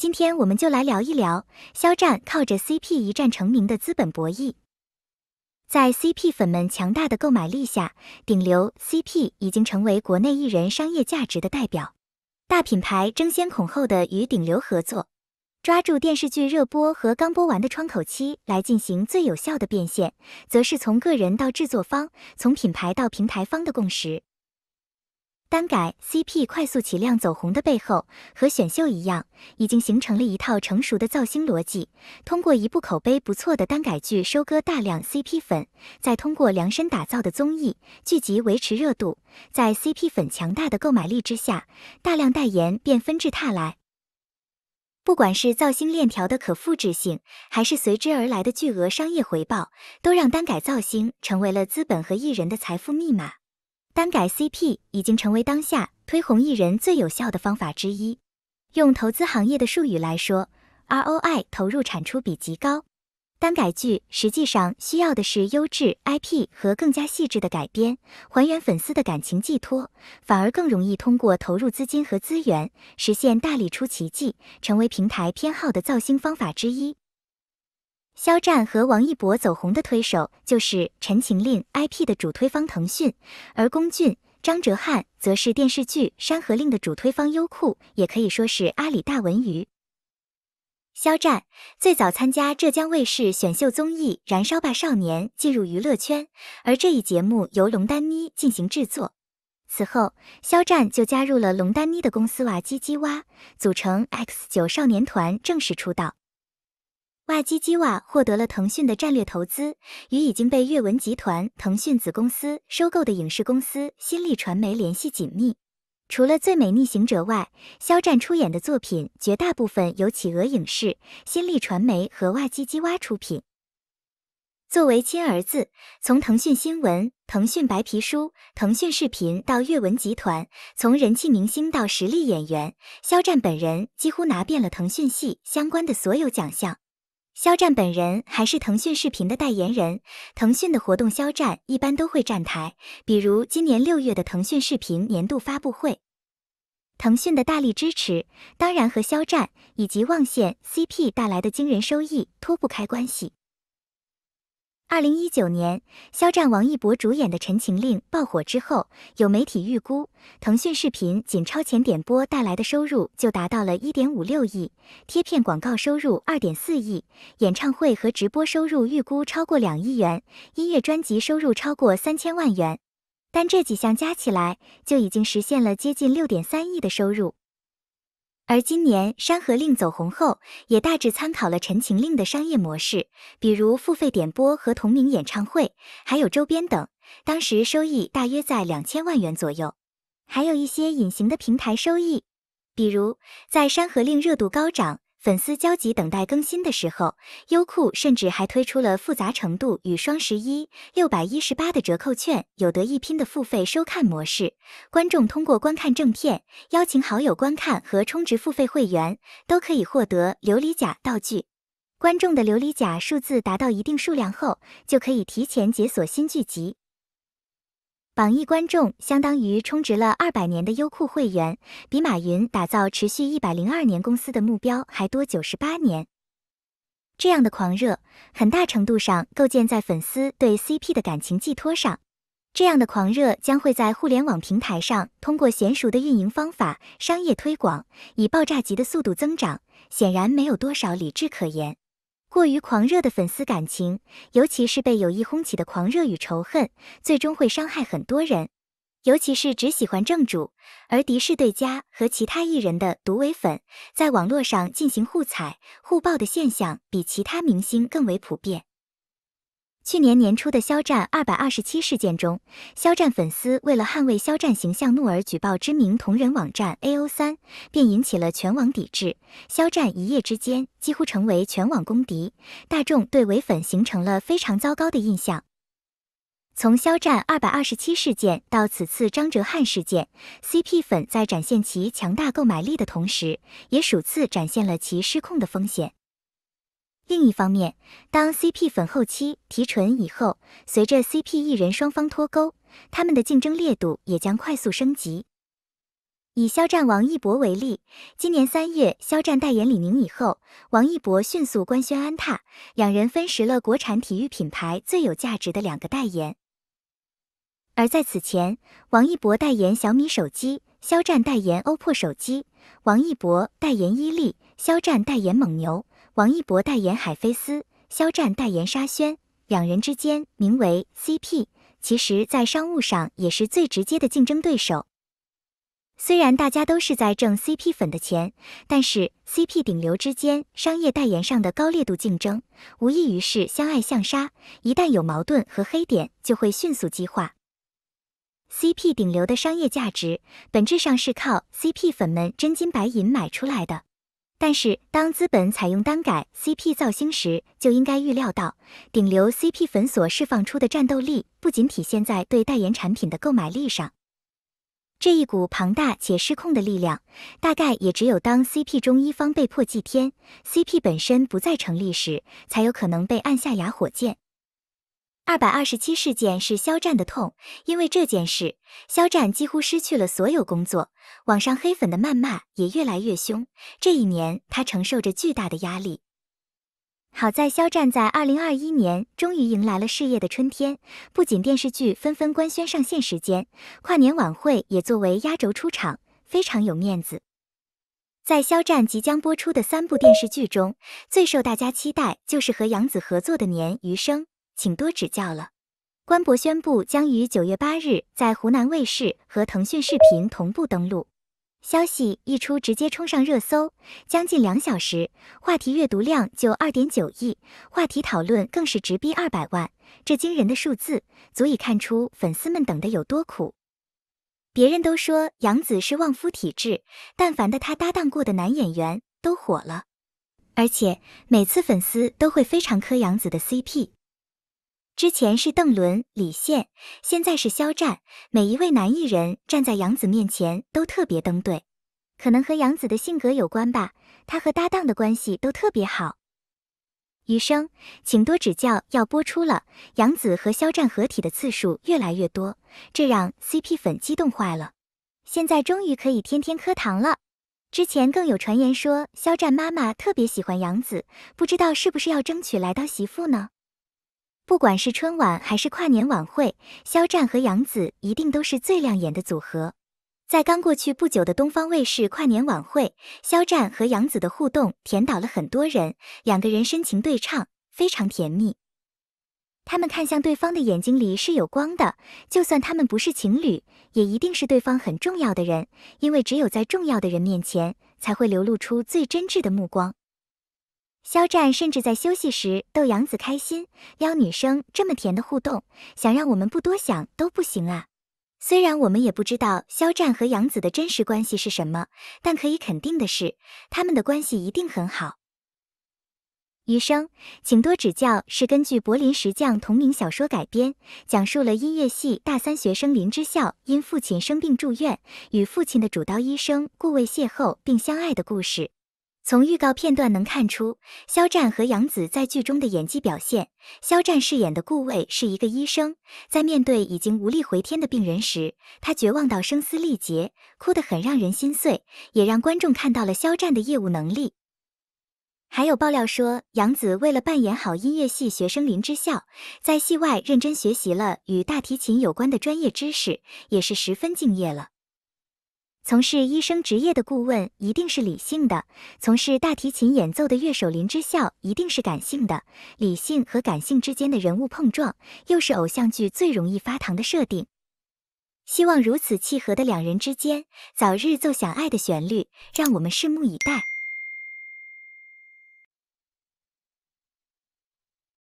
今天我们就来聊一聊肖战靠着 CP 一战成名的资本博弈。在 CP 粉们强大的购买力下，顶流 CP 已经成为国内艺人商业价值的代表。大品牌争先恐后的与顶流合作，抓住电视剧热播和刚播完的窗口期来进行最有效的变现，则是从个人到制作方，从品牌到平台方的共识。单改 CP 快速起量走红的背后，和选秀一样，已经形成了一套成熟的造星逻辑。通过一部口碑不错的单改剧收割大量 CP 粉，再通过量身打造的综艺聚集维持热度，在 CP 粉强大的购买力之下，大量代言便纷至沓来。不管是造星链条的可复制性，还是随之而来的巨额商业回报，都让单改造星成为了资本和艺人的财富密码。单改 CP 已经成为当下推红艺人最有效的方法之一。用投资行业的术语来说，ROI 投入产出比极高。单改剧实际上需要的是优质 IP 和更加细致的改编，还原粉丝的感情寄托，反而更容易通过投入资金和资源实现大力出奇迹，成为平台偏好的造星方法之一。肖战和王一博走红的推手就是《陈情令》IP 的主推方腾讯，而龚俊、张哲瀚则是电视剧《山河令》的主推方优酷，也可以说是阿里大文娱。肖战最早参加浙江卫视选秀综艺《燃烧吧少年》，进入娱乐圈，而这一节目由龙丹妮进行制作。此后，肖战就加入了龙丹妮的公司哇唧唧哇，组成 X 九少年团正式出道。哇唧唧哇获得了腾讯的战略投资，与已经被阅文集团、腾讯子公司收购的影视公司新力传媒联系紧密。除了《最美逆行者》外，肖战出演的作品绝大部分由企鹅影视、新力传媒和哇唧唧哇出品。作为亲儿子，从腾讯新闻、腾讯白皮书、腾讯视频到阅文集团，从人气明星到实力演员，肖战本人几乎拿遍了腾讯系相关的所有奖项。肖战本人还是腾讯视频的代言人，腾讯的活动肖战一般都会站台，比如今年六月的腾讯视频年度发布会。腾讯的大力支持，当然和肖战以及旺线 CP 带来的惊人收益脱不开关系。二零一九年，肖战、王一博主演的《陈情令》爆火之后，有媒体预估，腾讯视频仅超前点播带来的收入就达到了一点五六亿，贴片广告收入二点四亿，演唱会和直播收入预估超过两亿元，音乐专辑收入超过三千万元，但这几项加起来就已经实现了接近六点三亿的收入。而今年《山河令》走红后，也大致参考了《陈情令》的商业模式，比如付费点播和同名演唱会，还有周边等。当时收益大约在两千万元左右，还有一些隐形的平台收益，比如在《山河令》热度高涨。粉丝焦急等待更新的时候，优酷甚至还推出了复杂程度与双十一六百一十八的折扣券有得一拼的付费收看模式。观众通过观看正片、邀请好友观看和充值付费会员，都可以获得琉璃甲道具。观众的琉璃甲数字达到一定数量后，就可以提前解锁新剧集。榜一观众相当于充值了二百年的优酷会员，比马云打造持续一百零二年公司的目标还多九十八年。这样的狂热，很大程度上构建在粉丝对 CP 的感情寄托上。这样的狂热将会在互联网平台上，通过娴熟的运营方法、商业推广，以爆炸级的速度增长，显然没有多少理智可言。过于狂热的粉丝感情，尤其是被有意轰起的狂热与仇恨，最终会伤害很多人。尤其是只喜欢正主而敌视对家和其他艺人的独唯粉，在网络上进行互踩、互爆的现象，比其他明星更为普遍。去年年初的肖战二百二十七事件中，肖战粉丝为了捍卫肖战形象怒而举报知名同人网站 A O 三，便引起了全网抵制。肖战一夜之间几乎成为全网公敌，大众对唯粉形成了非常糟糕的印象。从肖战二百二十七事件到此次张哲瀚事件，CP 粉在展现其强大购买力的同时，也数次展现了其失控的风险。另一方面，当 CP 粉后期提纯以后，随着 CP 艺人双方脱钩，他们的竞争烈度也将快速升级。以肖战王一博为例，今年三月，肖战代言李宁以后，王一博迅速官宣安踏，两人分食了国产体育品牌最有价值的两个代言。而在此前，王一博代言小米手机，肖战代言 OPPO 手机；王一博代言伊利，肖战代言蒙牛。王一博代言海飞丝，肖战代言沙宣，两人之间名为 CP，其实，在商务上也是最直接的竞争对手。虽然大家都是在挣 CP 粉的钱，但是 CP 顶流之间商业代言上的高烈度竞争，无异于是相爱相杀。一旦有矛盾和黑点，就会迅速激化。CP 顶流的商业价值，本质上是靠 CP 粉们真金白银买出来的。但是，当资本采用单改 CP 造星时，就应该预料到，顶流 CP 粉所释放出的战斗力，不仅体现在对代言产品的购买力上。这一股庞大且失控的力量，大概也只有当 CP 中一方被迫祭天，CP 本身不再成立时，才有可能被按下哑火键。二百二十七事件是肖战的痛，因为这件事，肖战几乎失去了所有工作，网上黑粉的谩骂也越来越凶。这一年，他承受着巨大的压力。好在肖战在二零二一年终于迎来了事业的春天，不仅电视剧纷纷官宣上线时间，跨年晚会也作为压轴出场，非常有面子。在肖战即将播出的三部电视剧中，最受大家期待就是和杨紫合作的《年余生》。请多指教了。官博宣布将于九月八日在湖南卫视和腾讯视频同步登陆。消息一出，直接冲上热搜，将近两小时，话题阅读量就二点九亿，话题讨论更是直逼二百万。这惊人的数字，足以看出粉丝们等的有多苦。别人都说杨紫是旺夫体质，但凡的她搭档过的男演员都火了，而且每次粉丝都会非常磕杨紫的 CP。之前是邓伦、李现，现在是肖战，每一位男艺人站在杨紫面前都特别登对，可能和杨紫的性格有关吧。他和搭档的关系都特别好。余生，请多指教。要播出了，杨紫和肖战合体的次数越来越多，这让 CP 粉激动坏了。现在终于可以天天磕糖了。之前更有传言说，肖战妈妈特别喜欢杨紫，不知道是不是要争取来当媳妇呢？不管是春晚还是跨年晚会，肖战和杨紫一定都是最亮眼的组合。在刚过去不久的东方卫视跨年晚会，肖战和杨紫的互动甜倒了很多人。两个人深情对唱，非常甜蜜。他们看向对方的眼睛里是有光的，就算他们不是情侣，也一定是对方很重要的人，因为只有在重要的人面前，才会流露出最真挚的目光。肖战甚至在休息时逗杨紫开心，撩女生这么甜的互动，想让我们不多想都不行啊！虽然我们也不知道肖战和杨紫的真实关系是什么，但可以肯定的是，他们的关系一定很好。《余生，请多指教》是根据柏林石匠同名小说改编，讲述了音乐系大三学生林之校因父亲生病住院，与父亲的主刀医生顾魏邂逅并相爱的故事。从预告片段能看出，肖战和杨紫在剧中的演技表现。肖战饰演的顾卫是一个医生，在面对已经无力回天的病人时，他绝望到声嘶力竭，哭得很让人心碎，也让观众看到了肖战的业务能力。还有爆料说，杨紫为了扮演好音乐系学生林之校，在戏外认真学习了与大提琴有关的专业知识，也是十分敬业了。从事医生职业的顾问一定是理性的，从事大提琴演奏的乐手林之校一定是感性的。理性和感性之间的人物碰撞，又是偶像剧最容易发糖的设定。希望如此契合的两人之间，早日奏响爱的旋律，让我们拭目以待。